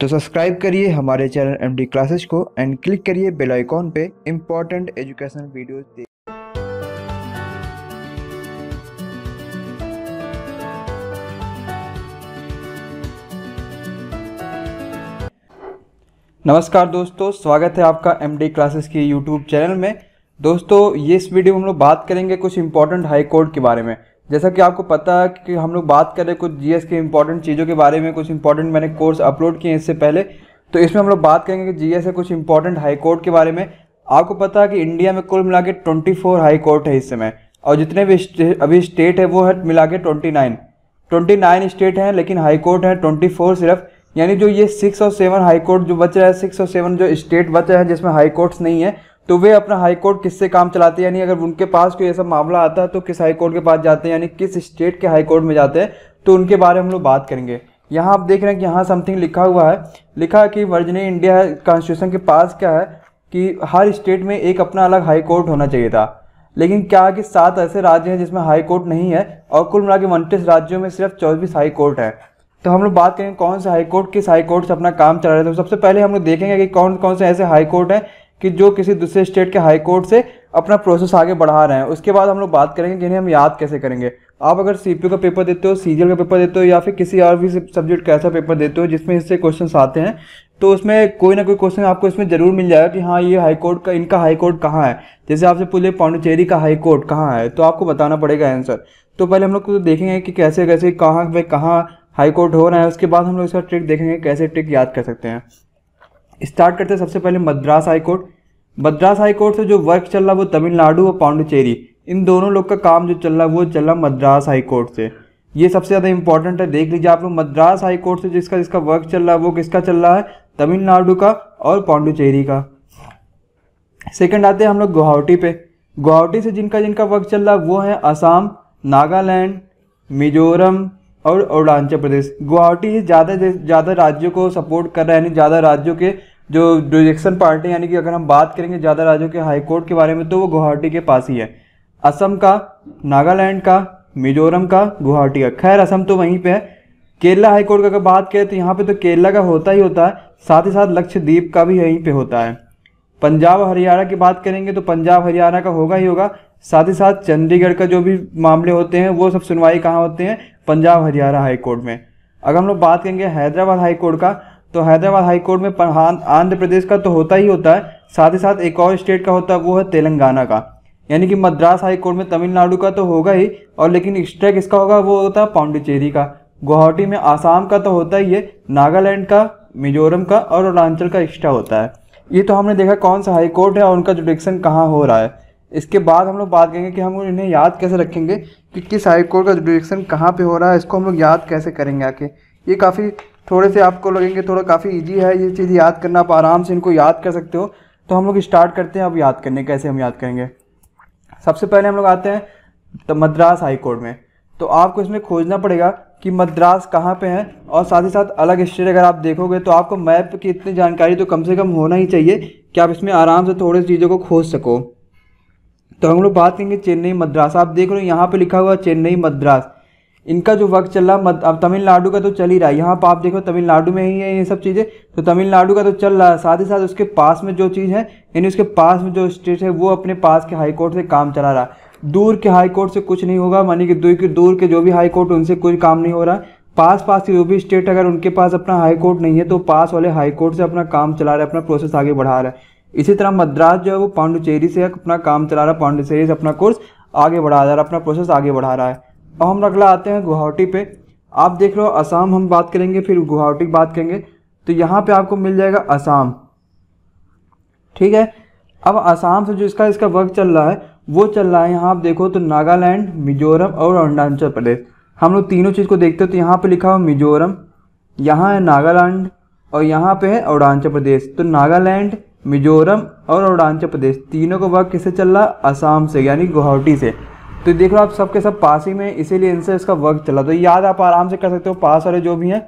तो सब्सक्राइब करिए हमारे चैनल एम डी क्लासेज को एंड क्लिक करिए बेल आइकॉन पे इम्पॉर्टेंट एजुकेशनल वीडियोस देख नमस्कार दोस्तों स्वागत है आपका एम डी क्लासेस के यूट्यूब चैनल में दोस्तों ये इस वीडियो में हम लोग बात करेंगे कुछ इंपॉर्टेंट हाई कोर्ट के बारे में जैसा कि आपको पता है कि हम लोग बात करें कुछ जीएस के इंपॉर्टेंट चीज़ों के बारे में कुछ इंपॉर्टेंट मैंने कोर्स अपलोड किए हैं इससे पहले तो इसमें हम लोग बात करेंगे कि जीएस है कुछ इंपॉर्टेंट हाई कोर्ट के बारे में आपको पता है कि इंडिया में कुल मिला के ट्वेंटी फोर हाई कोर्ट है इस समय और जितने भी अभी स्टेट है वो है मिला के twenty nine twenty nine state हैं लेकिन हाई कोर्ट है ट्वेंटी फोर सिर्फ यानी जो ये सिक्स और सेवन हाई कोर्ट जो बच रहा है सिक्स और सेवन जो स्टेट बच रहे हैं जिसमें हाई कोर्ट्स नहीं है तो वे अपना हाई कोर्ट किससे काम चलाते हैं यानी अगर उनके पास कोई ऐसा मामला आता है तो किस हाई कोर्ट के पास जाते हैं यानी किस स्टेट के हाई कोर्ट में जाते हैं तो उनके बारे में हम लोग बात करेंगे यहाँ आप देख रहे हैं कि यहाँ समथिंग लिखा हुआ है लिखा है कि वर्जनी इंडिया कॉन्स्टिट्यूशन के पास क्या है कि हर स्टेट में एक अपना अलग हाई कोर्ट होना चाहिए था लेकिन क्या है कि सात ऐसे राज्य हैं जिसमें हाई कोर्ट नहीं है और कुल मिला के उनतीस राज्यों में सिर्फ चौबीस हाई कोर्ट है तो हम लोग बात करेंगे कौन से हाई कोर्ट किस हाई कोर्ट से अपना काम चला रहे थे तो सबसे पहले हम लोग देखेंगे कि कौन कौन से ऐसे हाई कोर्ट हैं कि जो किसी दूसरे स्टेट के हाई कोर्ट से अपना प्रोसेस आगे बढ़ा रहे हैं उसके बाद हम लोग बात करेंगे कि इन्हें हम याद कैसे करेंगे आप अगर सी का पेपर देते हो सी का पेपर देते हो या फिर किसी और भी सब्जेक्ट का ऐसा पेपर देते हो जिसमें इससे क्वेश्चन आते हैं तो उसमें कोई ना कोई क्वेश्चन आपको इसमें ज़रूर मिल जाएगा कि हाँ ये हाई कोर्ट का इनका हाई कोर्ट कहाँ है जैसे आपसे पूछे पांडुचेरी का हाई कोर्ट कहाँ है तो आपको बताना पड़ेगा आंसर तो पहले हम लोग तो देखेंगे कि कैसे कैसे कहाँ पे कहाँ हाई कोर्ट हो रहा है उसके बाद हम लोग इसका ट्रिक देखेंगे कैसे ट्रिक याद कर सकते हैं स्टार्ट करते हैं सबसे पहले Madras high court Madras high court से जो वर्क चल रहा है वो तमिलनाडु और पांडुचेरी इन दोनों लोग का काम जो चल रहा है वो चल रहा है मद्रास हाई कोर्ट से ये सबसे ज़्यादा इंपॉर्टेंट है देख लीजिए आप लोग मद्रास हाई कोर्ट से जिसका जिसका वर्क चल रहा है वो किसका चल रहा है तमिलनाडु का और पांडुचेरी का सेकंड आते हैं हम लोग गुवाहाटी पे गुवाहाटी से जिनका जिनका वर्क चल रहा है वो है असम नागालैंड मिजोरम और अरुणाचल प्रदेश गुवाहाटी ज़्यादा ज़्यादा राज्यों को सपोर्ट कर रहा है यानी ज़्यादा राज्यों के जो जुडिक्शन पार्ट है यानी कि अगर हम बात करेंगे ज़्यादा राज्यों के हाई कोर्ट के बारे में तो वो गुवाहाटी के पास ही है असम का नागालैंड का मिजोरम का गुवाहाटी का खैर असम तो वहीं पे है केरला हाई कोर्ट का अगर बात करें तो यहाँ पे तो केरला का होता ही होता है साथ ही साथ लक्षद्वीप का भी यहीं पे होता है पंजाब और हरियाणा की बात करेंगे तो पंजाब हरियाणा का होगा ही होगा साथ ही साथ चंडीगढ़ का जो भी मामले होते हैं वो सब सुनवाई कहाँ होते हैं पंजाब हरियाणा हाईकोर्ट में अगर हम लोग बात करेंगे हैदराबाद हाई कोर्ट का तो हैदराबाद हाई कोर्ट में आंध्र प्रदेश का तो होता ही होता है साथ ही साथ एक और स्टेट का होता है वो है तेलंगाना का यानी कि मद्रास हाई कोर्ट में तमिलनाडु का तो होगा ही और लेकिन एक्स्ट्रा किसका होगा वो होता है पाण्डिचेरी का गुवाहाटी में आसाम का तो होता ही है नागालैंड का मिजोरम का और अरुणाचल का एक्स्ट्रा होता है ये तो हमने देखा कौन सा हाई कोर्ट है और उनका जुडिक्शन कहाँ हो रहा है इसके बाद हम लोग बात करेंगे कि हम इन्हें याद कैसे रखेंगे कि किस हाई कोर्ट का जुडिक्शन कहाँ पे हो रहा है इसको हम लोग याद कैसे करेंगे आके ये काफ़ी थोड़े से आपको लगेंगे थोड़ा काफ़ी ईजी है ये चीज़ याद करना आप आराम से इनको याद कर सकते हो तो हम लोग स्टार्ट करते हैं अब याद करने कैसे हम याद करेंगे सबसे पहले हम लोग आते हैं तो मद्रास हाई कोर्ट में तो आपको इसमें खोजना पड़ेगा कि मद्रास कहाँ पे है और साथ ही साथ अलग स्टेट अगर आप देखोगे तो आपको मैप की इतनी जानकारी तो कम से कम होना ही चाहिए कि आप इसमें आराम से थोड़ी चीज़ों को खोज सको तो हम लोग बात करेंगे चेन्नई मद्रास आप देख रहे हो यहाँ पर लिखा हुआ चेन्नई मद्रास इनका जो वक्त चल रहा मत अब तमिलनाडु का तो चल ही रहा है यहाँ पर आप देखो तमिलनाडु में ही है ये सब चीज़ें तो तमिलनाडु का तो चल रहा है साथ ही साथ उसके पास में जो चीज़ है यानी उसके पास में जो स्टेट है वो अपने पास के हाई कोर्ट से काम चला रहा है दूर के हाई कोर्ट से कुछ नहीं होगा मानी कि दूर के दूर के जो भी हाई कोर्ट उनसे कोई काम नहीं हो रहा है पास पास की जो भी स्टेट अगर उनके पास अपना हाई कोर्ट नहीं है तो पास वाले हाई कोर्ट से अपना काम चला रहा है अपना प्रोसेस आगे बढ़ा रहा है इसी तरह मद्रास जो है वो पांडुचेरी से अपना काम चला रहा है पांडुचेरी से अपना कोर्स आगे बढ़ा रहा है अपना प्रोसेस आगे बढ़ा रहा है अब हम अगला आते हैं गुवाहाटी पे आप देख लो असम हम बात करेंगे फिर गुवाहाटी की बात करेंगे तो यहाँ पे आपको मिल जाएगा असम ठीक है अब असम से जो इसका इसका वर्क चल रहा है वो चल रहा है यहाँ आप देखो तो नागालैंड मिजोरम और अरुणाचल प्रदेश हम लोग तीनों चीज़ को देखते हो तो यहाँ पे लिखा हुआ मिजोरम यहाँ है नागालैंड और यहाँ पे है अरुणाचल प्रदेश तो नागालैंड मिजोरम और अरुणाचल प्रदेश तीनों का वर्क किससे चल रहा है असम से यानी गुवाहाटी से तो देख लो आप सबके सब पास ही में इसीलिए इनसे इसका वर्क चला तो याद आप आराम से कर सकते हो पास वाले जो भी हैं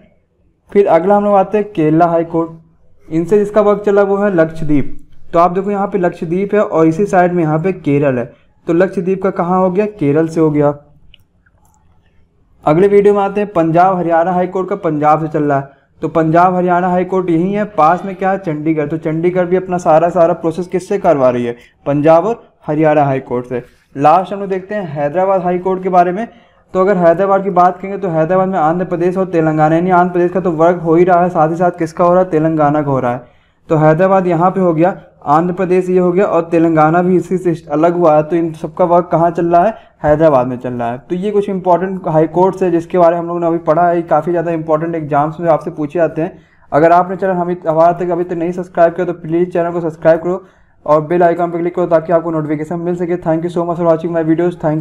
फिर अगला हम लोग आते हैं केरला हाई कोर्ट इनसे जिसका वर्क चला वो है लक्षद्वीप तो आप देखो यहाँ पे लक्षद्वीप है और इसी साइड में यहाँ पे केरल है तो लक्षद्वीप का कहाँ हो गया केरल से हो गया अगले वीडियो में आते हैं पंजाब हरियाणा हाई कोर्ट का पंजाब से चल रहा है तो पंजाब हरियाणा हाई कोर्ट यही है पास में क्या है चंडीगढ़ तो चंडीगढ़ भी अपना सारा सारा प्रोसेस किससे करवा रही है पंजाब और हरियाणा हाई कोर्ट से लास्ट हम लोग देखते हैं हैदराबाद हाई कोर्ट के बारे में तो अगर हैदराबाद की बात करेंगे तो हैदराबाद में आंध्र प्रदेश और तेलंगाना यानी आंध्र प्रदेश का तो वर्क हो ही रहा है साथ ही साथ किसका हो रहा है तेलंगाना का हो रहा है तो हैदराबाद यहाँ पे हो गया आंध्र प्रदेश ये हो गया और तेलंगाना भी इसी से अलग हुआ है तो इन सबका वर्क कहाँ चल रहा है हैदराबाद में चल रहा है तो ये कुछ इंपॉर्टेंट हाई है जिसके बारे में हम लोगों ने अभी पढ़ा है काफ़ी ज़्यादा इंपॉर्टेंट एग्जाम्स में आपसे पूछे जाते हैं अगर आपने चैनल हम हमारा तक अभी तक नहीं सब्सक्राइब किया तो प्लीज़ चैनल को सब्सक्राइब करो और बेल आइकन पर क्लिक करो ताकि आपको नोटिफिकेशन मिल सके thank you so much for watching my videos thank